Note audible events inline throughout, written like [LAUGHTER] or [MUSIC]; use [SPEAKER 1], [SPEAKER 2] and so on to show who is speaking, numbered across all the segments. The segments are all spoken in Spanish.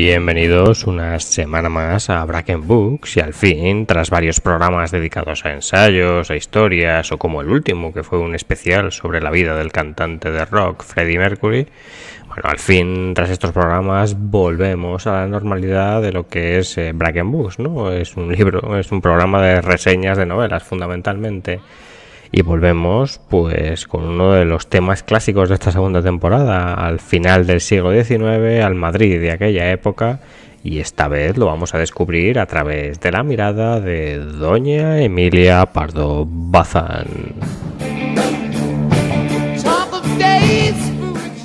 [SPEAKER 1] Bienvenidos una semana más a Bracken Books y al fin, tras varios programas dedicados a ensayos, a historias o como el último que fue un especial sobre la vida del cantante de rock Freddie Mercury, bueno, al fin, tras estos programas volvemos a la normalidad de lo que es eh, Books, ¿no? Es un libro, es un programa de reseñas de novelas fundamentalmente y volvemos pues con uno de los temas clásicos de esta segunda temporada, al final del siglo XIX, al Madrid de aquella época y esta vez lo vamos a descubrir a través de la mirada de doña Emilia Pardo Bazán.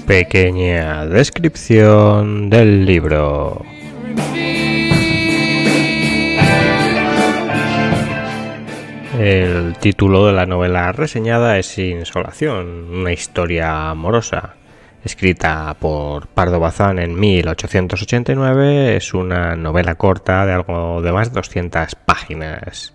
[SPEAKER 1] Pequeña descripción del libro. El título de la novela reseñada es Insolación, una historia amorosa. Escrita por Pardo Bazán en 1889, es una novela corta de algo de más de 200 páginas.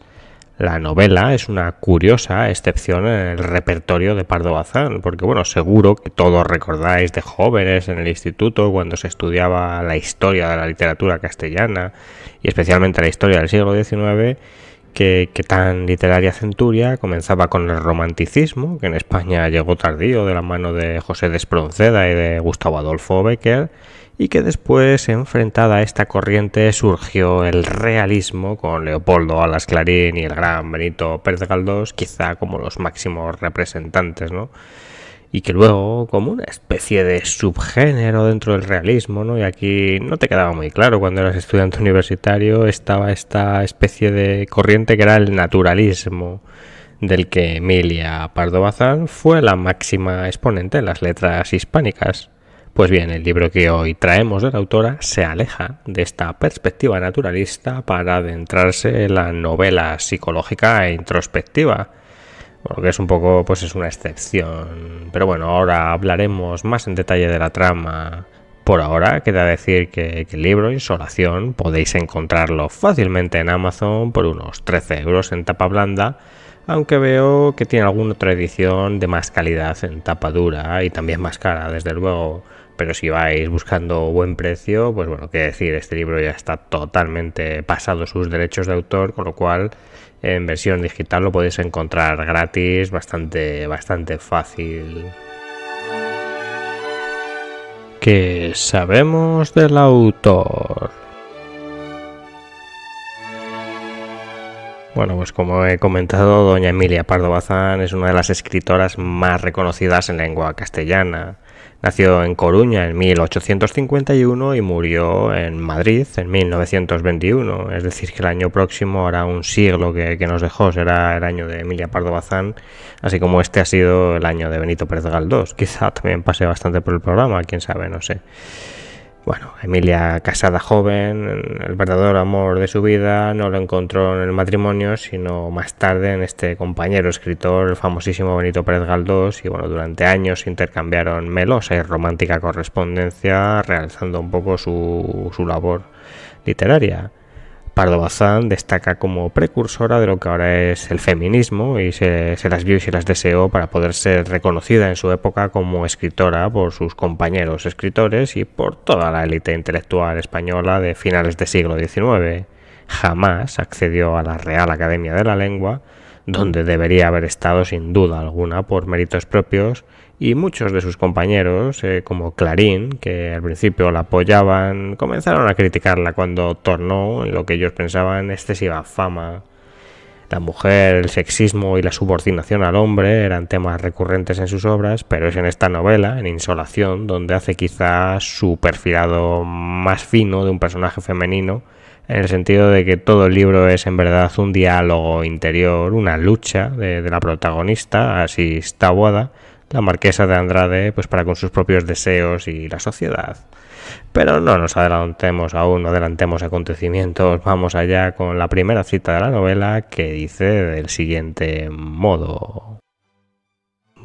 [SPEAKER 1] La novela es una curiosa excepción en el repertorio de Pardo Bazán, porque bueno, seguro que todos recordáis de jóvenes en el instituto cuando se estudiaba la historia de la literatura castellana y especialmente la historia del siglo XIX que, tan literaria Centuria comenzaba con el romanticismo, que en España llegó tardío de la mano de José de Espronceda y de Gustavo Adolfo Becker, y que después, enfrentada a esta corriente, surgió el realismo con Leopoldo Alas Clarín y el gran Benito Pérez Galdós, quizá como los máximos representantes, ¿no? y que luego como una especie de subgénero dentro del realismo, ¿no? Y aquí no te quedaba muy claro cuando eras estudiante universitario estaba esta especie de corriente que era el naturalismo del que Emilia Pardo Bazán fue la máxima exponente en las letras hispánicas. Pues bien, el libro que hoy traemos de la autora se aleja de esta perspectiva naturalista para adentrarse en la novela psicológica e introspectiva porque es un poco, pues es una excepción. Pero bueno, ahora hablaremos más en detalle de la trama. Por ahora, queda decir que, el libro Insolación podéis encontrarlo fácilmente en Amazon por unos 13 euros en tapa blanda, aunque veo que tiene alguna otra edición de más calidad en tapa dura y también más cara, desde luego pero si vais buscando buen precio, pues bueno, qué decir, este libro ya está totalmente pasado sus derechos de autor, con lo cual en versión digital lo podéis encontrar gratis, bastante, bastante fácil. ¿Qué sabemos del autor? Bueno, pues como he comentado, doña Emilia Pardo Bazán es una de las escritoras más reconocidas en lengua castellana. Nació en Coruña en 1851 y murió en Madrid en 1921. Es decir, que el año próximo hará un siglo que, que nos dejó, será el año de Emilia Pardo Bazán, así como este ha sido el año de Benito Pérez Galdós. Quizá también pase bastante por el programa, quién sabe, no sé. Bueno, Emilia casada joven, el verdadero amor de su vida no lo encontró en el matrimonio, sino más tarde en este compañero escritor, el famosísimo Benito Pérez Galdós, y bueno, durante años intercambiaron melosa y romántica correspondencia, realizando un poco su, su labor literaria. Pardo Bazán destaca como precursora de lo que ahora es el feminismo y se, las vio y se las deseó para poder ser reconocida en su época como escritora por sus compañeros escritores y por toda la élite intelectual española de finales del siglo XIX. Jamás accedió a la Real Academia de la Lengua, donde debería haber estado sin duda alguna por méritos propios, y muchos de sus compañeros, eh, como Clarín, que al principio la apoyaban, comenzaron a criticarla cuando tornó en lo que ellos pensaban excesiva fama. La mujer, el sexismo y la subordinación al hombre eran temas recurrentes en sus obras, pero es en esta novela, en Insolación, donde hace quizá su perfilado más fino de un personaje femenino en el sentido de que todo el libro es en verdad un diálogo interior, una lucha de, la protagonista, así está la marquesa de Andrade, pues para con sus propios deseos y la sociedad. Pero no nos adelantemos aún, no adelantemos acontecimientos, vamos allá con la primera cita de la novela que dice del siguiente modo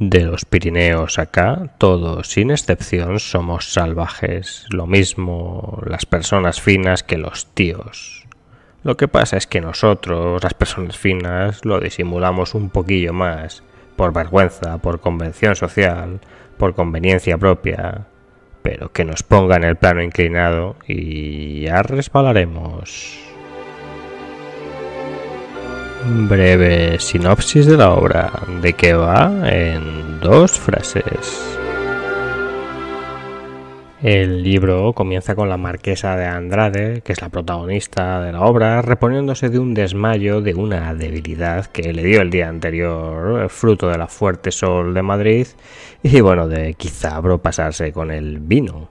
[SPEAKER 1] de los Pirineos acá, todos sin excepción somos salvajes, lo mismo las personas finas que los tíos. Lo que pasa es que nosotros, las personas finas, lo disimulamos un poquillo más, por vergüenza, por convención social, por conveniencia propia, pero que nos ponga en el plano inclinado y ya resbalaremos. Breve sinopsis de la obra. ¿De qué va? En dos frases. El libro comienza con la marquesa de Andrade, que es la protagonista de la obra, reponiéndose de un desmayo de una debilidad que le dio el día anterior, fruto de la fuerte sol de Madrid, y bueno, de quizá bro pasarse con el vino.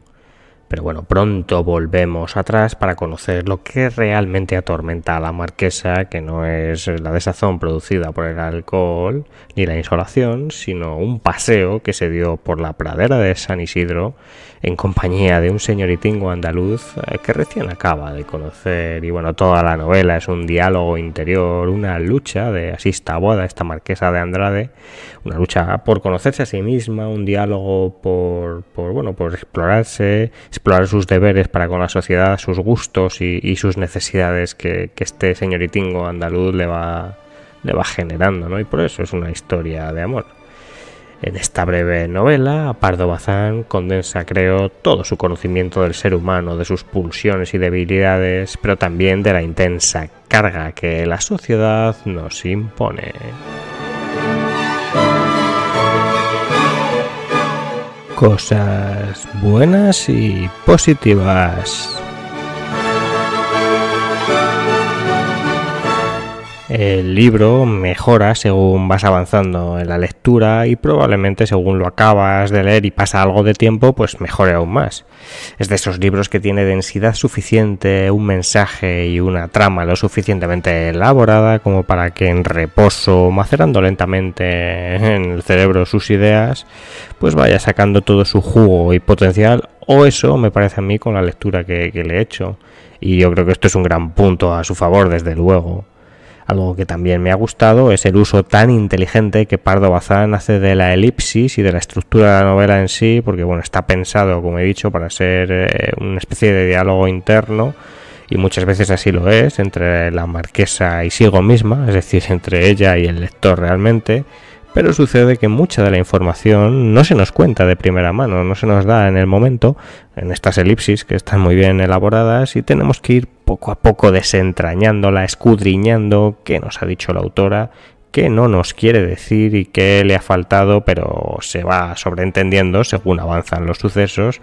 [SPEAKER 1] Pero bueno, pronto volvemos atrás para conocer lo que realmente atormenta a la marquesa, que no es la desazón producida por el alcohol ni la insolación, sino un paseo que se dio por la pradera de San Isidro en compañía de un señoritingo andaluz eh, que recién acaba de conocer. Y bueno, toda la novela es un diálogo interior, una lucha de así a boda esta marquesa de Andrade, una lucha por conocerse a sí misma, un diálogo por, por bueno, por explorarse explorar sus deberes para con la sociedad, sus gustos y, sus necesidades que, que, este señoritingo andaluz le va, le va generando, Y por eso es una historia de amor. En esta breve novela, Pardo Bazán condensa, creo, todo su conocimiento del ser humano, de sus pulsiones y debilidades, pero también de la intensa carga que la sociedad nos impone. cosas buenas y positivas. el libro mejora según vas avanzando en la lectura y probablemente según lo acabas de leer y pasa algo de tiempo, pues mejore aún más. Es de esos libros que tiene densidad suficiente, un mensaje y una trama lo suficientemente elaborada como para que en reposo, macerando lentamente en el cerebro sus ideas, pues vaya sacando todo su jugo y potencial, o eso me parece a mí con la lectura que, le he hecho. Y yo creo que esto es un gran punto a su favor, desde luego. Algo que también me ha gustado es el uso tan inteligente que Pardo Bazán hace de la elipsis y de la estructura de la novela en sí, porque bueno, está pensado, como he dicho, para ser eh, una especie de diálogo interno y muchas veces así lo es, entre la marquesa y sigo misma, es decir, entre ella y el lector realmente, pero sucede que mucha de la información no se nos cuenta de primera mano, no se nos da en el momento, en estas elipsis que están muy bien elaboradas y tenemos que ir poco a poco desentrañándola, escudriñando qué nos ha dicho la autora, qué no nos quiere decir y qué le ha faltado, pero se va sobreentendiendo según avanzan los sucesos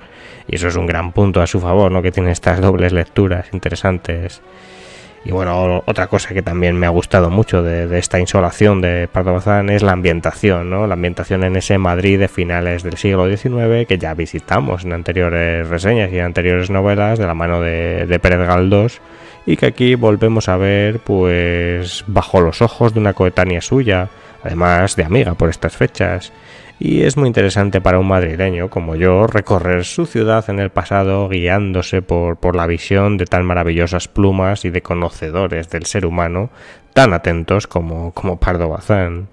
[SPEAKER 1] y eso es un gran punto a su favor, ¿no? que tiene estas dobles lecturas interesantes y bueno, otra cosa que también me ha gustado mucho de, esta insolación de Pardo Bazán es la ambientación, ¿no? La ambientación en ese Madrid de finales del siglo XIX que ya visitamos en anteriores reseñas y en anteriores novelas de la mano de, de Pérez Galdós y que aquí volvemos a ver pues bajo los ojos de una coetánea suya además de Amiga por estas fechas, y es muy interesante para un madrileño como yo recorrer su ciudad en el pasado guiándose por, la visión de tan maravillosas plumas y de conocedores del ser humano tan atentos como, como Pardo Bazán.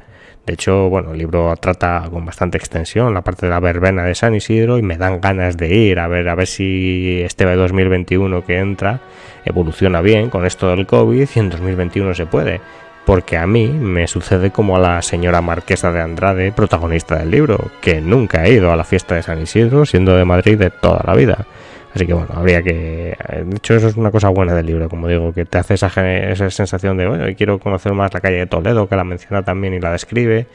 [SPEAKER 1] De hecho, bueno, el libro trata con bastante extensión la parte de la verbena de San Isidro y me dan ganas de ir a ver a ver si este 2021 que entra evoluciona bien con esto del COVID y en 2021 se puede porque a mí me sucede como a la señora marquesa de Andrade, protagonista del libro, que nunca ha ido a la fiesta de San Isidro, siendo de Madrid de toda la vida. Así que bueno, habría que... Eh, de hecho, eso es una cosa buena del libro, como digo, que te hace esa, sensación de, bueno, quiero conocer más la calle de Toledo, que la menciona también y la describe,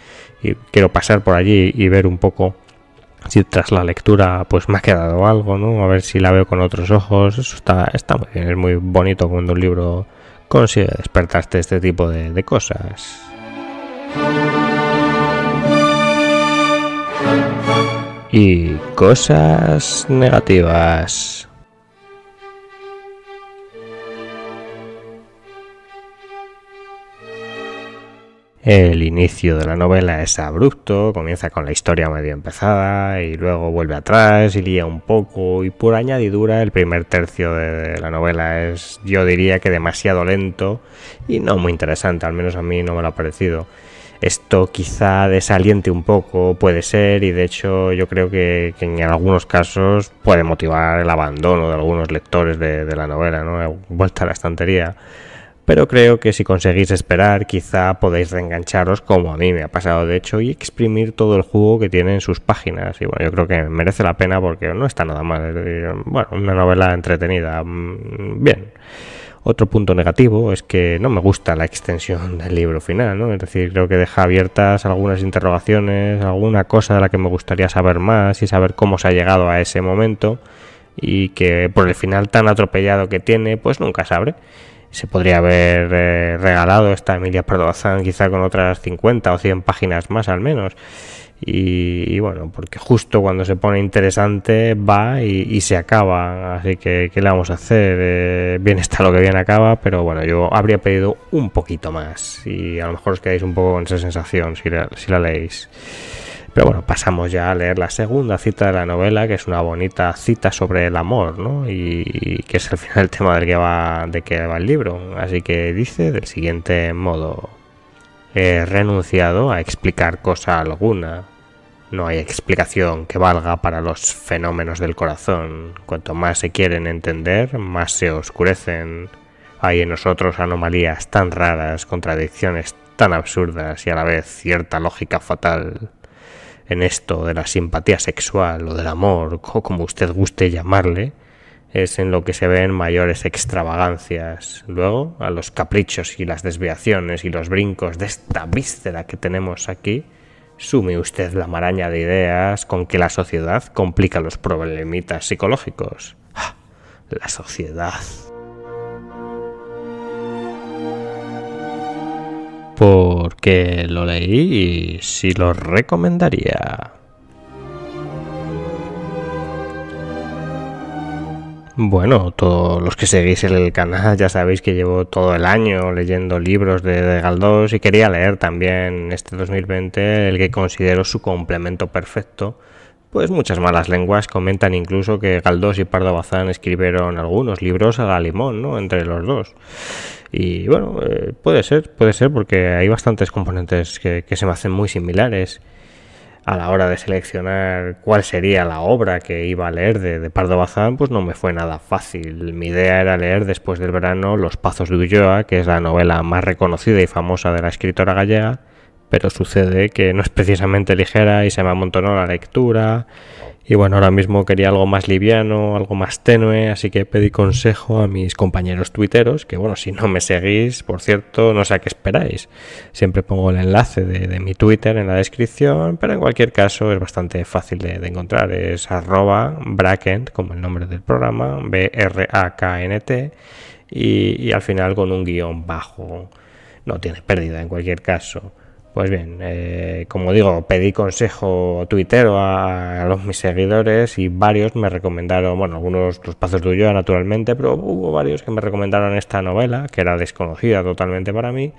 [SPEAKER 1] y quiero pasar por allí y ver un poco si tras la lectura pues me ha quedado algo, ¿no? A ver si la veo con otros ojos. Eso está, está muy bien, es muy bonito cuando un libro consigue despertarte este tipo de, de cosas. Y cosas negativas. El inicio de la novela es abrupto, comienza con la historia medio empezada y luego vuelve atrás y lía un poco y por añadidura el primer tercio de la novela es yo diría que demasiado lento y no muy interesante, al menos a mí no me lo ha parecido. Esto quizá desaliente un poco, puede ser, y de hecho yo creo que, en algunos casos puede motivar el abandono de algunos lectores de, de la novela, ¿no? Vuelta a la estantería pero creo que si conseguís esperar quizá podéis reengancharos como a mí me ha pasado de hecho y exprimir todo el jugo que tiene en sus páginas. Y bueno, yo creo que merece la pena porque no está nada mal. Bueno, una novela entretenida. Mm, bien. Otro punto negativo es que no me gusta la extensión [LAUGHS] del libro final, ¿no? Es decir, creo que deja abiertas algunas interrogaciones, alguna cosa de la que me gustaría saber más y saber cómo se ha llegado a ese momento y que por el final tan atropellado que tiene, pues nunca abre se podría haber eh, regalado esta Emilia Perdozán quizá con otras 50 o 100 páginas más al menos. Y, bueno, porque justo cuando se pone interesante va y, se acaba. Así que, ¿qué le vamos a hacer? Eh, bien está lo que bien acaba, pero bueno, yo habría pedido un poquito más. Y a lo mejor os quedáis un poco con esa sensación si si la leéis. Pero bueno, pasamos ya a leer la segunda cita de la novela, que es una bonita cita sobre el amor, ¿no? Y, que es al final el tema del que va, de que va el libro. Así que dice del siguiente modo. He renunciado a explicar cosa alguna, no hay explicación que valga para los fenómenos del corazón. Cuanto más se quieren entender, más se oscurecen. Hay en nosotros anomalías tan raras, contradicciones tan absurdas y a la vez cierta lógica fatal en esto de la simpatía sexual o del amor, o como usted guste llamarle, es en lo que se ven mayores extravagancias. Luego, a los caprichos y las desviaciones y los brincos de esta víscera que tenemos aquí, sume usted la maraña de ideas con que la sociedad complica los problemitas psicológicos. ¡Ah! La sociedad. porque lo leí y sí lo recomendaría. Bueno, todos los que seguís el canal ya sabéis que llevo todo el año leyendo libros de, de, Galdós y quería leer también este 2020 el que considero su complemento perfecto, pues muchas malas lenguas comentan incluso que Galdós y Pardo Bazán escribieron algunos libros a limón, ¿no? Entre los dos. Y bueno, eh, puede ser, puede ser, porque hay bastantes componentes que, se me hacen muy similares a la hora de seleccionar cuál sería la obra que iba a leer de, de Pardo Bazán, pues no me fue nada fácil. Mi idea era leer después del verano Los Pazos de Ulloa, que es la novela más reconocida y famosa de la escritora gallega, pero sucede que no es precisamente ligera y se me amontonó la lectura. Y bueno, ahora mismo quería algo más liviano, algo más tenue, así que pedí consejo a mis compañeros tuiteros, que bueno, si no me seguís, por cierto, no sé a qué esperáis. Siempre pongo el enlace de, mi Twitter en la descripción, pero en cualquier caso es bastante fácil de, encontrar. Es arroba brackend, como el nombre del programa, B-R-A-K-N-T, y, y al final con un guión bajo. No tiene pérdida en cualquier caso. Pues bien, eh, como digo, pedí consejo tuitero a, a, los, mis seguidores y varios me recomendaron, bueno, algunos los pasos de naturalmente, pero hubo varios que me recomendaron esta novela, que era desconocida totalmente para mí,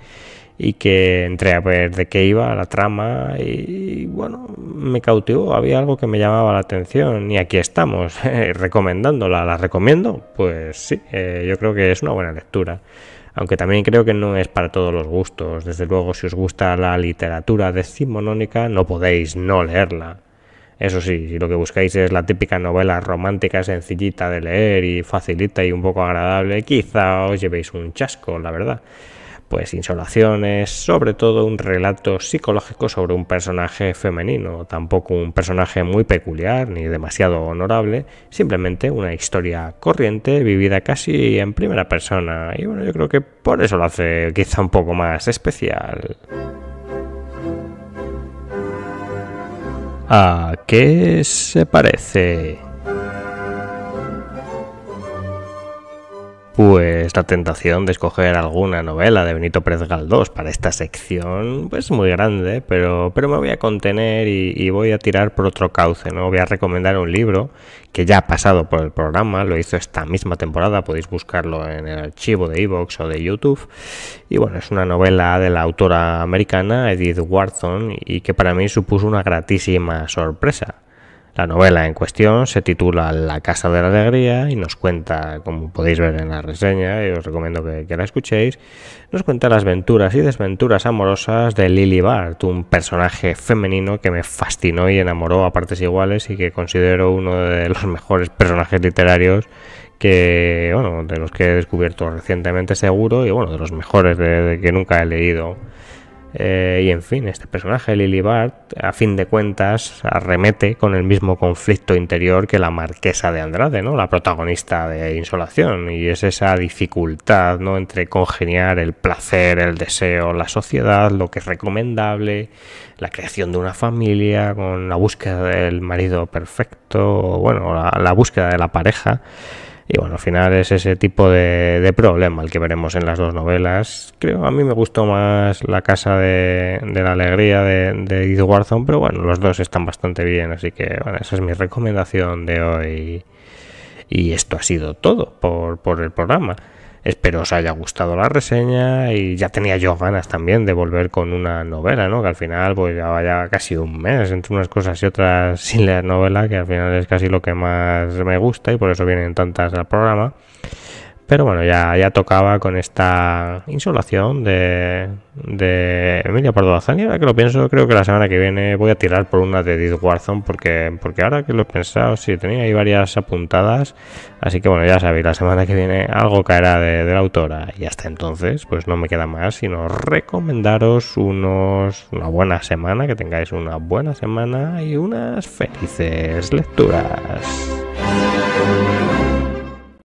[SPEAKER 1] y que entré a ver de qué iba la trama y, bueno, me cautivó, había algo que me llamaba la atención y aquí estamos, [LAUGHS] eh, recomendándola, ¿la recomiendo? Pues sí, eh, yo creo que es una buena lectura aunque también creo que no es para todos los gustos. Desde luego, si os gusta la literatura decimonónica, no podéis no leerla. Eso sí, si lo que buscáis es la típica novela romántica sencillita de leer y facilita y un poco agradable, quizá os llevéis un chasco, la verdad pues insolaciones, sobre todo un relato psicológico sobre un personaje femenino, tampoco un personaje muy peculiar ni demasiado honorable, simplemente una historia corriente vivida casi en primera persona y bueno, yo creo que por eso lo hace quizá un poco más especial. ¿A qué se parece? pues la tentación de escoger alguna novela de Benito Pérez Galdós para esta sección, pues muy grande, pero, me voy a contener y, voy a tirar por otro cauce, ¿no? Voy a recomendar un libro que ya ha pasado por el programa, lo hizo esta misma temporada, podéis buscarlo en el archivo de Evox o de YouTube, y bueno, es una novela de la autora americana Edith Wharton y que para mí supuso una gratísima sorpresa. La novela en cuestión se titula La Casa de la Alegría y nos cuenta, como podéis ver en la reseña, y os recomiendo que, la escuchéis, nos cuenta las aventuras y desventuras amorosas de Lily Bart, un personaje femenino que me fascinó y enamoró a partes iguales y que considero uno de los mejores personajes literarios que, bueno, de los que he descubierto recientemente seguro y, bueno, de los mejores de que nunca he leído eh, y en fin, este personaje, Lily Bart, a fin de cuentas, arremete con el mismo conflicto interior que la marquesa de Andrade, ¿no? La protagonista de Insolación. Y es esa dificultad, ¿no? Entre congeniar el placer, el deseo, la sociedad, lo que es recomendable, la creación de una familia, con la búsqueda del marido perfecto, bueno, la búsqueda de la pareja. Y bueno, al final es ese tipo de, problema el que veremos en las dos novelas. Creo, a mí me gustó más La Casa de, la Alegría de, de Edith pero bueno, los dos están bastante bien, así que esa es mi recomendación de hoy. Y esto ha sido todo por el programa. Espero os haya gustado la reseña y ya tenía yo ganas también de volver con una novela, ¿no? Que al final pues ya vaya casi un mes entre unas cosas y otras sin leer novela, que al final es casi lo que más me gusta y por eso vienen tantas al programa. Pero bueno, ya, ya tocaba con esta insolación de, de Emilia Pardo Bazán. ahora que lo pienso, creo que la semana que viene voy a tirar por una de Edith Warzone. Porque, porque ahora que lo he pensado, sí, tenía ahí varias apuntadas. Así que bueno, ya sabéis, la semana que viene algo caerá de, de la autora. Y hasta entonces, pues no me queda más sino recomendaros unos, una buena semana, que tengáis una buena semana y unas felices lecturas.